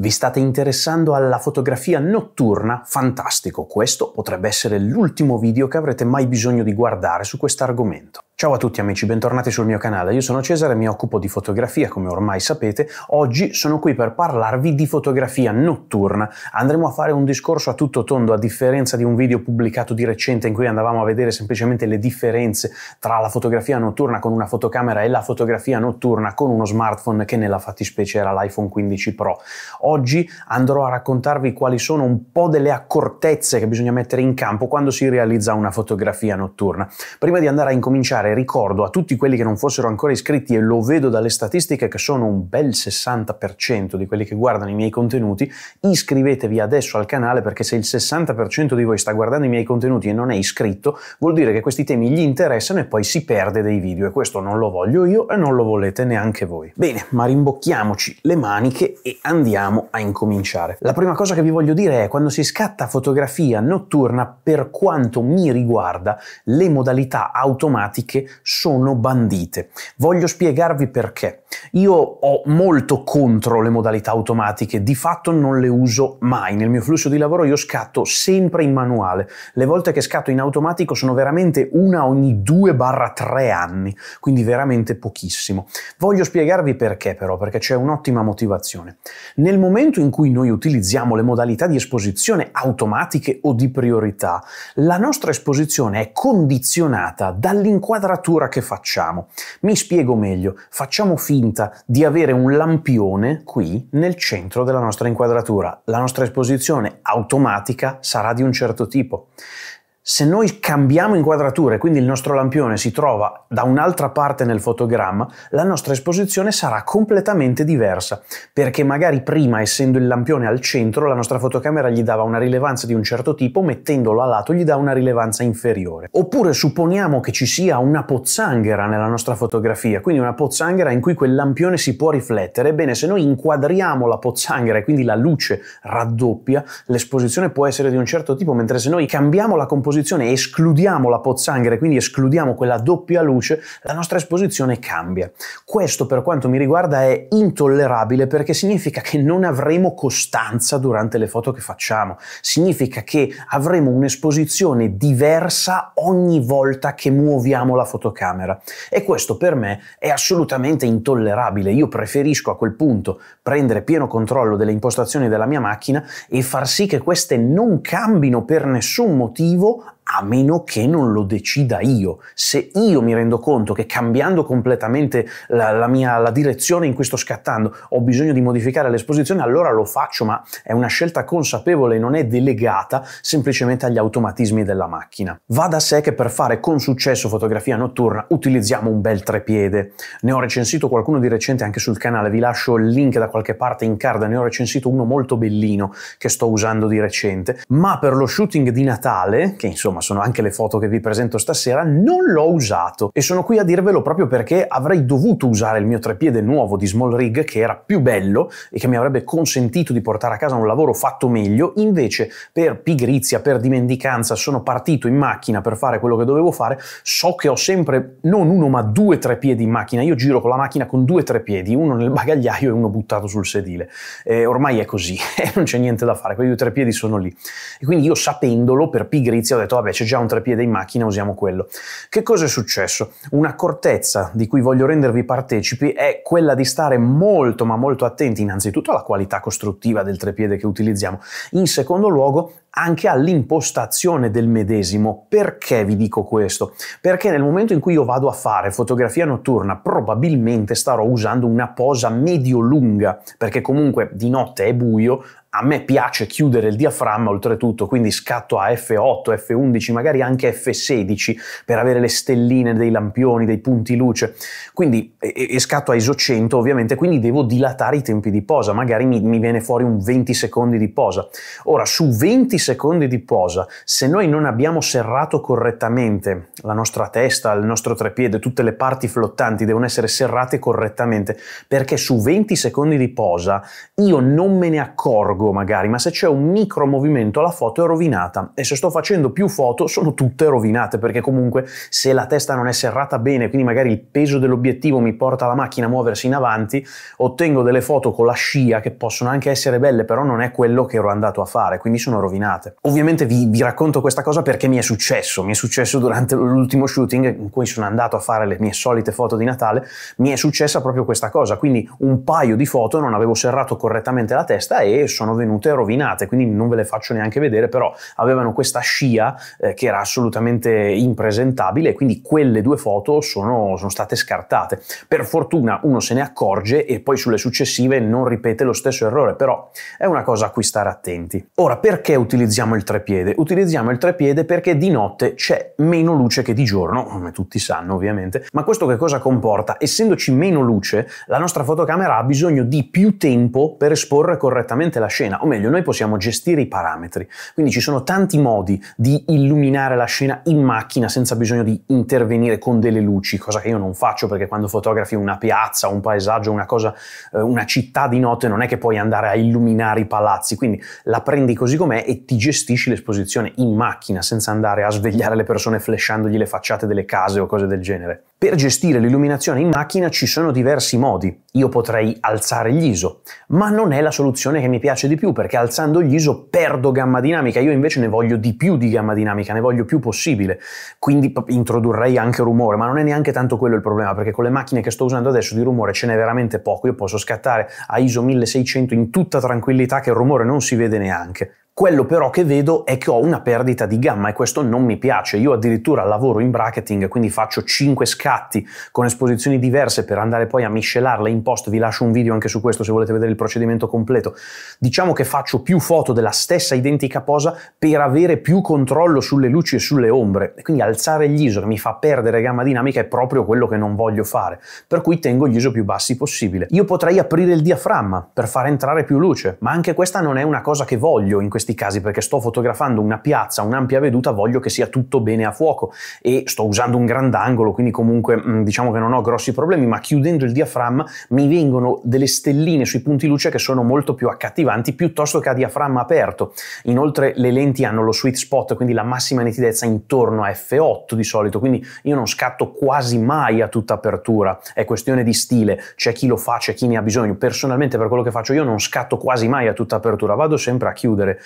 Vi state interessando alla fotografia notturna? Fantastico, questo potrebbe essere l'ultimo video che avrete mai bisogno di guardare su questo argomento. Ciao a tutti amici, bentornati sul mio canale. Io sono Cesare, mi occupo di fotografia, come ormai sapete. Oggi sono qui per parlarvi di fotografia notturna. Andremo a fare un discorso a tutto tondo, a differenza di un video pubblicato di recente in cui andavamo a vedere semplicemente le differenze tra la fotografia notturna con una fotocamera e la fotografia notturna con uno smartphone che nella fattispecie era l'iPhone 15 Pro. Oggi andrò a raccontarvi quali sono un po' delle accortezze che bisogna mettere in campo quando si realizza una fotografia notturna. Prima di andare a incominciare dare ricordo a tutti quelli che non fossero ancora iscritti e lo vedo dalle statistiche che sono un bel 60% di quelli che guardano i miei contenuti, iscrivetevi adesso al canale perché se il 60% di voi sta guardando i miei contenuti e non è iscritto, vuol dire che questi temi gli interessano e poi si perde dei video e questo non lo voglio io e non lo volete neanche voi. Bene, ma rimbocchiamoci le maniche e andiamo a incominciare. La prima cosa che vi voglio dire è quando si scatta fotografia notturna, per quanto mi riguarda, le modalità automatiche banche sono bandite. Voglio spiegarvi perché. Io ho molto contro le modalità automatiche, di fatto non le uso mai. Nel mio flusso di lavoro io scatto sempre in manuale. Le volte che scatto in automatico sono veramente una ogni 2-3 anni, quindi veramente pochissimo. Voglio spiegarvi perché però, perché c'è un'ottima motivazione. Nel momento in cui noi utilizziamo le modalità di esposizione automatiche o di priorità, la nostra esposizione è condizionata dall'inquadramento quadratura che facciamo. Mi spiego meglio, facciamo finta di avere un lampione qui nel centro della nostra inquadratura. La nostra esposizione automatica sarà di un certo tipo. Se noi cambiamo inquadratura e quindi il nostro lampione si trova da un'altra parte nel fotogramma, la nostra esposizione sarà completamente diversa, perché magari prima, essendo il lampione al centro, la nostra fotocamera gli dava una rilevanza di un certo tipo, mettendolo a lato gli dà una rilevanza inferiore. Oppure supponiamo che ci sia una pozzanghera nella nostra fotografia, quindi una pozzanghera in cui quel lampione si può riflettere, ebbene se noi inquadriamo la pozzanghera e quindi la luce raddoppia, l'esposizione può essere di un certo tipo, mentre se noi cambiamo la composizione esposizione escludiamo la pozzanghera, quindi escludiamo quella doppia luce, la nostra esposizione cambia. Questo per quanto mi riguarda è intollerabile perché significa che non avremo costanza durante le foto che facciamo, significa che avremo un'esposizione diversa ogni volta che muoviamo la fotocamera e questo per me è assolutamente intollerabile. Io preferisco a quel punto prendere pieno controllo delle impostazioni della mia macchina e far sì che queste non cambino per nessun motivo a meno che non lo decida io. Se io mi rendo conto che cambiando completamente la, la, mia, la direzione in cui sto scattando ho bisogno di modificare l'esposizione, allora lo faccio, ma è una scelta consapevole, non è delegata semplicemente agli automatismi della macchina. Va da sé che per fare con successo fotografia notturna utilizziamo un bel trepiede. Ne ho recensito qualcuno di recente anche sul canale, vi lascio il link da qualche parte in card, ne ho recensito uno molto bellino che sto usando di recente, ma per lo shooting di Natale, che insomma ma sono anche le foto che vi presento stasera, non l'ho usato e sono qui a dirvelo proprio perché avrei dovuto usare il mio trepiede nuovo di Small Rig che era più bello e che mi avrebbe consentito di portare a casa un lavoro fatto meglio, invece per pigrizia, per dimenticanza sono partito in macchina per fare quello che dovevo fare, so che ho sempre non uno ma due trepiedi in macchina, io giro con la macchina con due trepiedi, uno nel bagagliaio e uno buttato sul sedile. E ormai è così non c'è niente da fare, quei due trepiedi sono lì. E quindi io sapendolo per pigrizia ho detto vabbè vabbè c'è già un trepiede in macchina, usiamo quello. Che cosa è successo? Un'accortezza di cui voglio rendervi partecipi è quella di stare molto ma molto attenti innanzitutto alla qualità costruttiva del trepiede che utilizziamo, in secondo luogo anche all'impostazione del medesimo. Perché vi dico questo? Perché nel momento in cui io vado a fare fotografia notturna, probabilmente starò usando una posa medio-lunga, perché comunque di notte è buio, a me piace chiudere il diaframma oltretutto, quindi scatto a F8, F11, magari anche F16 per avere le stelline dei lampioni, dei punti luce, quindi, e, e scatto a ISO 100 ovviamente, quindi devo dilatare i tempi di posa, magari mi, mi viene fuori un 20 secondi di posa. Ora, su 20 secondi di posa, se noi non abbiamo serrato correttamente la nostra testa, il nostro trepiede, tutte le parti flottanti devono essere serrate correttamente, perché su 20 secondi di posa io non me ne accorgo magari, ma se c'è un micro movimento la foto è rovinata e se sto facendo più foto sono tutte rovinate, perché comunque se la testa non è serrata bene, quindi magari il peso dell'obiettivo mi porta la macchina a muoversi in avanti, ottengo delle foto con la scia che possono anche essere belle, però non è quello che ero andato a fare, quindi sono rovinate scatenate. Ovviamente vi, vi racconto questa cosa perché mi è successo, mi è successo durante l'ultimo shooting in cui sono andato a fare le mie solite foto di Natale, mi è successa proprio questa cosa, quindi un paio di foto non avevo serrato correttamente la testa e sono venute rovinate, quindi non ve le faccio neanche vedere, però avevano questa scia eh, che era assolutamente impresentabile quindi quelle due foto sono, sono state scartate. Per fortuna uno se ne accorge e poi sulle successive non ripete lo stesso errore, però è una cosa a cui stare attenti. Ora, perché utilizzare utilizziamo il trepiede? Utilizziamo il trepiede perché di notte c'è meno luce che di giorno, come tutti sanno ovviamente, ma questo che cosa comporta? Essendoci meno luce, la nostra fotocamera ha bisogno di più tempo per esporre correttamente la scena, o meglio, noi possiamo gestire i parametri. Quindi ci sono tanti modi di illuminare la scena in macchina senza bisogno di intervenire con delle luci, cosa che io non faccio perché quando fotografi una piazza, un paesaggio, una cosa, eh, una città di notte, non è che puoi andare a illuminare i palazzi, quindi la prendi così com'è e ti gestisci l'esposizione in macchina senza andare a svegliare le persone flesciandogli le facciate delle case o cose del genere. Per gestire l'illuminazione in macchina ci sono diversi modi. Io potrei alzare gli ISO, ma non è la soluzione che mi piace di più perché alzando gli ISO perdo gamma dinamica, io invece ne voglio di più di gamma dinamica, ne voglio più possibile. Quindi introdurrei anche rumore, ma non è neanche tanto quello il problema perché con le macchine che sto usando adesso di rumore ce n'è veramente poco, io posso scattare a ISO 1600 in tutta tranquillità che il rumore non si vede neanche. Quello però che vedo è che ho una perdita di gamma e questo non mi piace. Io addirittura lavoro in bracketing, quindi faccio 5 scatti con esposizioni diverse per andare poi a miscelarle in post. Vi lascio un video anche su questo se volete vedere il procedimento completo. Diciamo che faccio più foto della stessa identica posa per avere più controllo sulle luci e sulle ombre. E quindi alzare gli ISO che mi fa perdere gamma dinamica è proprio quello che non voglio fare. Per cui tengo gli ISO più bassi possibile. Io potrei aprire il diaframma per far entrare più luce, ma anche questa non è una cosa che voglio in questi questi casi perché sto fotografando una piazza, un'ampia veduta, voglio che sia tutto bene a fuoco e sto usando un grandangolo, quindi comunque mm, diciamo che non ho grossi problemi, ma chiudendo il diaframma mi vengono delle stelline sui punti luce che sono molto più accattivanti piuttosto che a diaframma aperto. Inoltre le lenti hanno lo sweet spot, quindi la massima nitidezza intorno a f8 di solito, quindi io non scatto quasi mai a tutta apertura, è questione di stile, c'è chi lo fa, c'è chi ne ha bisogno. Personalmente per quello che faccio io non scatto quasi mai a tutta apertura, vado sempre a chiudere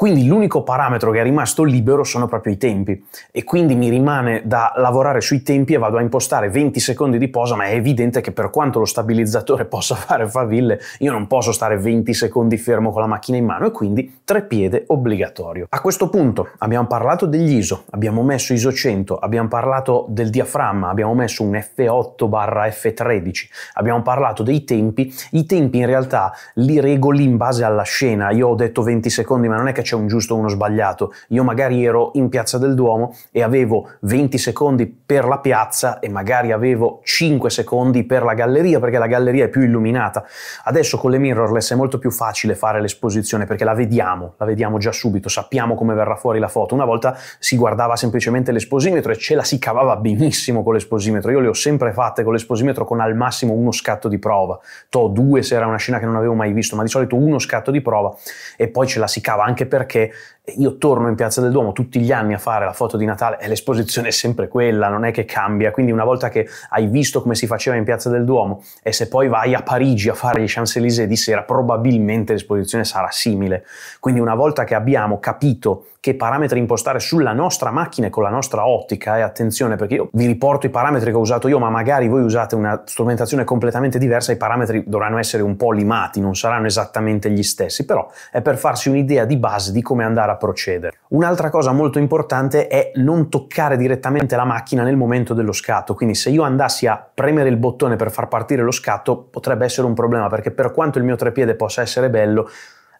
quindi l'unico parametro che è rimasto libero sono proprio i tempi e quindi mi rimane da lavorare sui tempi e vado a impostare 20 secondi di posa, ma è evidente che per quanto lo stabilizzatore possa fare faville, io non posso stare 20 secondi fermo con la macchina in mano e quindi trepiede obbligatorio. A questo punto abbiamo parlato degli ISO, abbiamo messo ISO 100, abbiamo parlato del diaframma, abbiamo messo un F8 barra F13, abbiamo parlato dei tempi, i tempi in realtà li regoli in base alla scena, io ho detto 20 secondi ma non è che c'è un giusto o uno sbagliato. Io magari ero in Piazza del Duomo e avevo 20 secondi per la piazza e magari avevo 5 secondi per la galleria perché la galleria è più illuminata. Adesso con le mirrorless è molto più facile fare l'esposizione perché la vediamo, la vediamo già subito, sappiamo come verrà fuori la foto. Una volta si guardava semplicemente l'esposimetro e ce la si cavava benissimo con l'esposimetro. Io le ho sempre fatte con l'esposimetro con al massimo uno scatto di prova. To due se era una scena che non avevo mai visto, ma di solito uno scatto di prova e poi ce la si cava anche per perché io torno in Piazza del Duomo tutti gli anni a fare la foto di Natale e l'esposizione è sempre quella, non è che cambia. Quindi una volta che hai visto come si faceva in Piazza del Duomo e se poi vai a Parigi a fare gli Champs-Élysées di sera, probabilmente l'esposizione sarà simile. Quindi una volta che abbiamo capito che parametri impostare sulla nostra macchina e con la nostra ottica, e eh, attenzione perché io vi riporto i parametri che ho usato io, ma magari voi usate una strumentazione completamente diversa, i parametri dovranno essere un po' limati, non saranno esattamente gli stessi, però è per farsi un'idea di base di come andare imparare procedere. Un'altra cosa molto importante è non toccare direttamente la macchina nel momento dello scatto, quindi se io andassi a premere il bottone per far partire lo scatto potrebbe essere un problema perché per quanto il mio trepiede possa essere bello,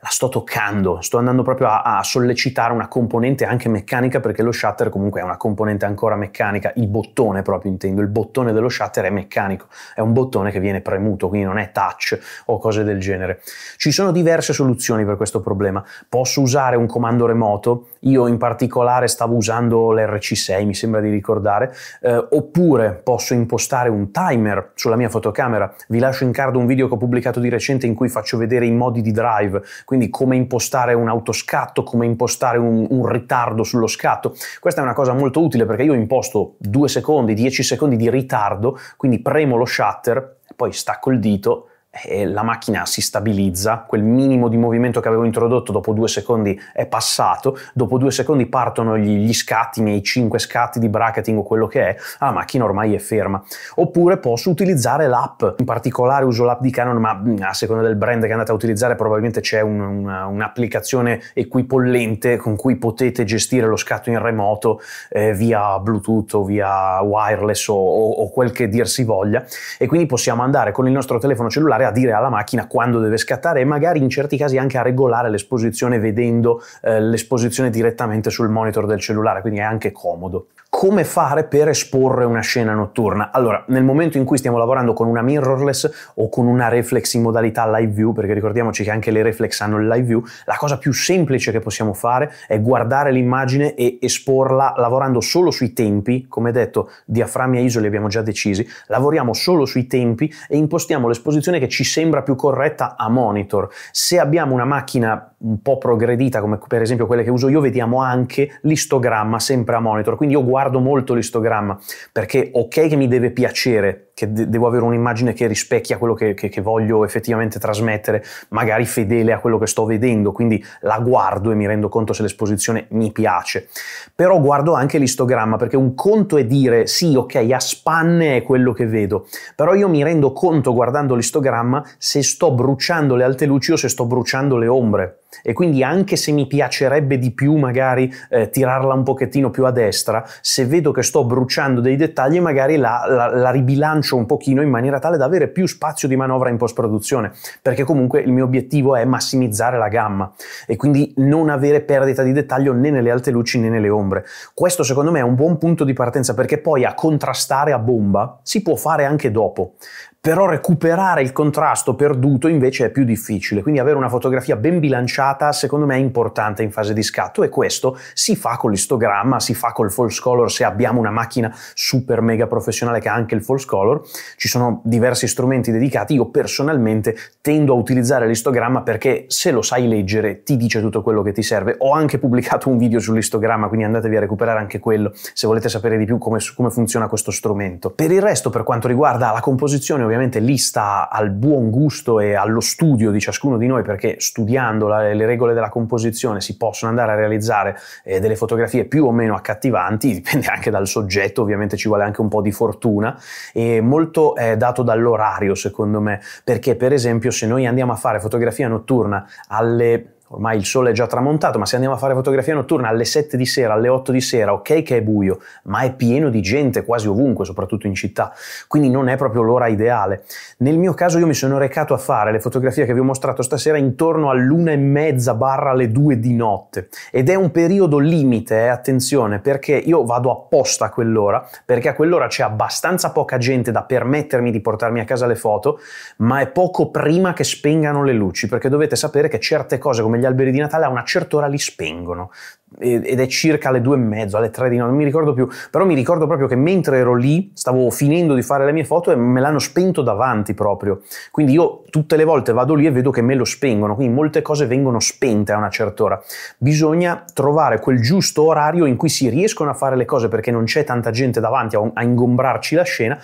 la sto toccando, sto andando proprio a, a, sollecitare una componente anche meccanica perché lo shutter comunque è una componente ancora meccanica, il bottone proprio intendo, il bottone dello shutter è meccanico, è un bottone che viene premuto, quindi non è touch o cose del genere. Ci sono diverse soluzioni per questo problema, posso usare un comando remoto io in particolare stavo usando l'RC6, mi sembra di ricordare, eh, oppure posso impostare un timer sulla mia fotocamera. Vi lascio in card un video che ho pubblicato di recente in cui faccio vedere i modi di drive, quindi come impostare un autoscatto, come impostare un, un ritardo sullo scatto. Questa è una cosa molto utile perché io imposto 2 secondi, 10 secondi di ritardo, quindi premo lo shutter, poi stacco il dito e la macchina si stabilizza, quel minimo di movimento che avevo introdotto dopo due secondi è passato, dopo due secondi partono gli, gli scatti, i miei cinque scatti di bracketing o quello che è, la macchina ormai è ferma. Oppure posso utilizzare l'app, in particolare uso l'app di Canon, ma mm, a seconda del brand che andate a utilizzare probabilmente c'è un, un, un'applicazione equipollente con cui potete gestire lo scatto in remoto eh, via Bluetooth o via wireless o, o, o quel che dir si voglia e quindi possiamo andare con il nostro telefono cellulare imparare a dire alla macchina quando deve scattare e magari in certi casi anche a regolare l'esposizione vedendo eh, l'esposizione direttamente sul monitor del cellulare, quindi è anche comodo come fare per esporre una scena notturna. Allora, nel momento in cui stiamo lavorando con una mirrorless o con una reflex in modalità live view, perché ricordiamoci che anche le reflex hanno il live view, la cosa più semplice che possiamo fare è guardare l'immagine e esporla lavorando solo sui tempi, come detto, diaframmi a ISO li abbiamo già decisi, lavoriamo solo sui tempi e impostiamo l'esposizione che ci sembra più corretta a monitor. Se abbiamo una macchina un po' progredita, come per esempio quelle che uso io, vediamo anche l'istogramma sempre a monitor. Quindi io guardo molto l'istogramma perché ok che mi deve piacere, che de- devo avere un'immagine che rispecchia quello che, che, che voglio effettivamente trasmettere, magari fedele a quello che sto vedendo, quindi la guardo e mi rendo conto se l'esposizione mi piace. Però guardo anche l'istogramma perché un conto è dire sì, ok, a spanne è quello che vedo, però io mi rendo conto guardando l'istogramma se sto bruciando le alte luci o se sto bruciando le ombre e quindi anche se mi piacerebbe di più magari eh, tirarla un pochettino più a destra, se vedo che sto bruciando dei dettagli magari la, la, la, ribilancio un pochino in maniera tale da avere più spazio di manovra in post-produzione, perché comunque il mio obiettivo è massimizzare la gamma e quindi non avere perdita di dettaglio né nelle alte luci né nelle ombre. Questo secondo me è un buon punto di partenza perché poi a contrastare a bomba si può fare anche dopo però recuperare il contrasto perduto invece è più difficile, quindi avere una fotografia ben bilanciata secondo me è importante in fase di scatto e questo si fa con l'istogramma, si fa col false color se abbiamo una macchina super mega professionale che ha anche il false color, ci sono diversi strumenti dedicati, io personalmente tendo a utilizzare l'istogramma perché se lo sai leggere ti dice tutto quello che ti serve, ho anche pubblicato un video sull'istogramma quindi andatevi a recuperare anche quello se volete sapere di più come, come funziona questo strumento. Per il resto per quanto riguarda la composizione ovviamente lì sta al buon gusto e allo studio di ciascuno di noi perché studiando la, le regole della composizione si possono andare a realizzare eh, delle fotografie più o meno accattivanti, dipende anche dal soggetto, ovviamente ci vuole anche un po' di fortuna e molto è dato dall'orario secondo me, perché per esempio se noi andiamo a fare fotografia notturna alle ormai il sole è già tramontato, ma se andiamo a fare fotografia notturna alle 7 di sera, alle 8 di sera, ok che è buio, ma è pieno di gente quasi ovunque, soprattutto in città, quindi non è proprio l'ora ideale. Nel mio caso io mi sono recato a fare le fotografie che vi ho mostrato stasera intorno all'una e mezza barra alle 2 di notte ed è un periodo limite, eh, attenzione, perché io vado apposta a quell'ora, perché a quell'ora c'è abbastanza poca gente da permettermi di portarmi a casa le foto, ma è poco prima che spengano le luci, perché dovete sapere che certe cose come gli alberi di Natale a una certa ora li spengono ed è circa alle due e mezzo, alle tre di notte, non mi ricordo più, però mi ricordo proprio che mentre ero lì stavo finendo di fare le mie foto e me l'hanno spento davanti proprio, quindi io tutte le volte vado lì e vedo che me lo spengono, quindi molte cose vengono spente a una certa ora, bisogna trovare quel giusto orario in cui si riescono a fare le cose perché non c'è tanta gente davanti a, a ingombrarci la scena,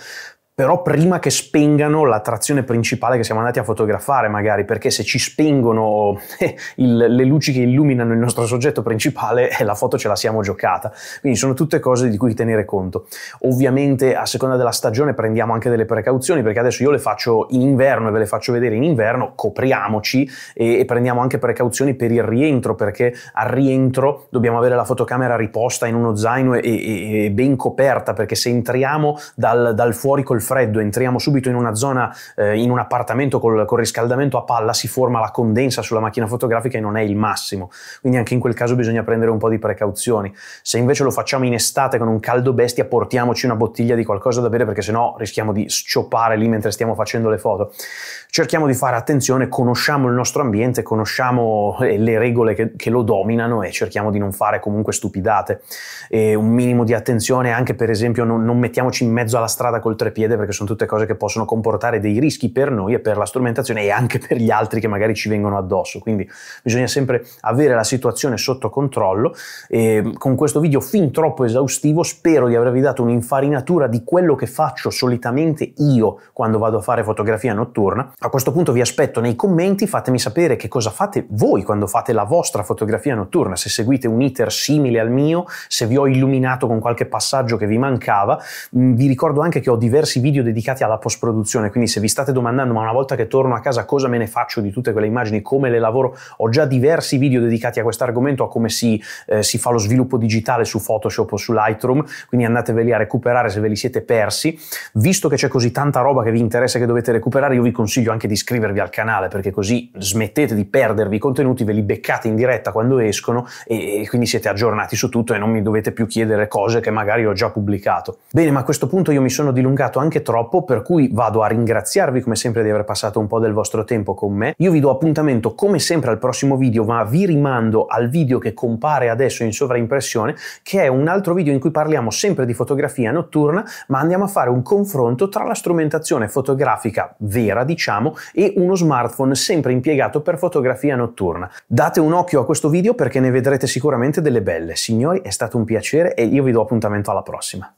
però prima che spengano l'attrazione principale che siamo andati a fotografare magari, perché se ci spengono eh, il, le luci che illuminano il nostro soggetto principale, eh, la foto ce la siamo giocata. Quindi sono tutte cose di cui tenere conto. Ovviamente a seconda della stagione prendiamo anche delle precauzioni, perché adesso io le faccio in inverno e ve le faccio vedere in inverno, copriamoci e, e prendiamo anche precauzioni per il rientro, perché al rientro dobbiamo avere la fotocamera riposta in uno zaino e, e, e ben coperta, perché se entriamo dal, dal fuori col freddo, entriamo subito in una zona, eh, in un appartamento col, col, riscaldamento a palla, si forma la condensa sulla macchina fotografica e non è il massimo. Quindi anche in quel caso bisogna prendere un po' di precauzioni. Se invece lo facciamo in estate con un caldo bestia, portiamoci una bottiglia di qualcosa da bere perché sennò rischiamo di scioppare lì mentre stiamo facendo le foto. Cerchiamo di fare attenzione, conosciamo il nostro ambiente, conosciamo eh, le regole che, che lo dominano e cerchiamo di non fare comunque stupidate. E un minimo di attenzione anche per esempio non, non mettiamoci in mezzo alla strada col trepiede perché sono tutte cose che possono comportare dei rischi per noi e per la strumentazione e anche per gli altri che magari ci vengono addosso. Quindi bisogna sempre avere la situazione sotto controllo. E mm, con questo video fin troppo esaustivo spero di avervi dato un'infarinatura di quello che faccio solitamente io quando vado a fare fotografia notturna. A questo punto vi aspetto nei commenti, fatemi sapere che cosa fate voi quando fate la vostra fotografia notturna, se seguite un iter simile al mio, se vi ho illuminato con qualche passaggio che vi mancava. Mm, vi ricordo anche che ho diversi video video dedicati alla post-produzione, quindi se vi state domandando ma una volta che torno a casa cosa me ne faccio di tutte quelle immagini, come le lavoro, ho già diversi video dedicati a questo argomento, a come si, eh, si fa lo sviluppo digitale su Photoshop o su Lightroom, quindi andateveli a recuperare se ve li siete persi. Visto che c'è così tanta roba che vi interessa che dovete recuperare, io vi consiglio anche di iscrivervi al canale perché così smettete di perdervi i contenuti, ve li beccate in diretta quando escono e, e quindi siete aggiornati su tutto e non mi dovete più chiedere cose che magari ho già pubblicato. Bene, ma a questo punto io mi sono dilungato anche anche troppo, per cui vado a ringraziarvi come sempre di aver passato un po' del vostro tempo con me. Io vi do appuntamento come sempre al prossimo video, ma vi rimando al video che compare adesso in sovraimpressione, che è un altro video in cui parliamo sempre di fotografia notturna, ma andiamo a fare un confronto tra la strumentazione fotografica vera, diciamo, e uno smartphone sempre impiegato per fotografia notturna. Date un occhio a questo video perché ne vedrete sicuramente delle belle. Signori, è stato un piacere e io vi do appuntamento alla prossima.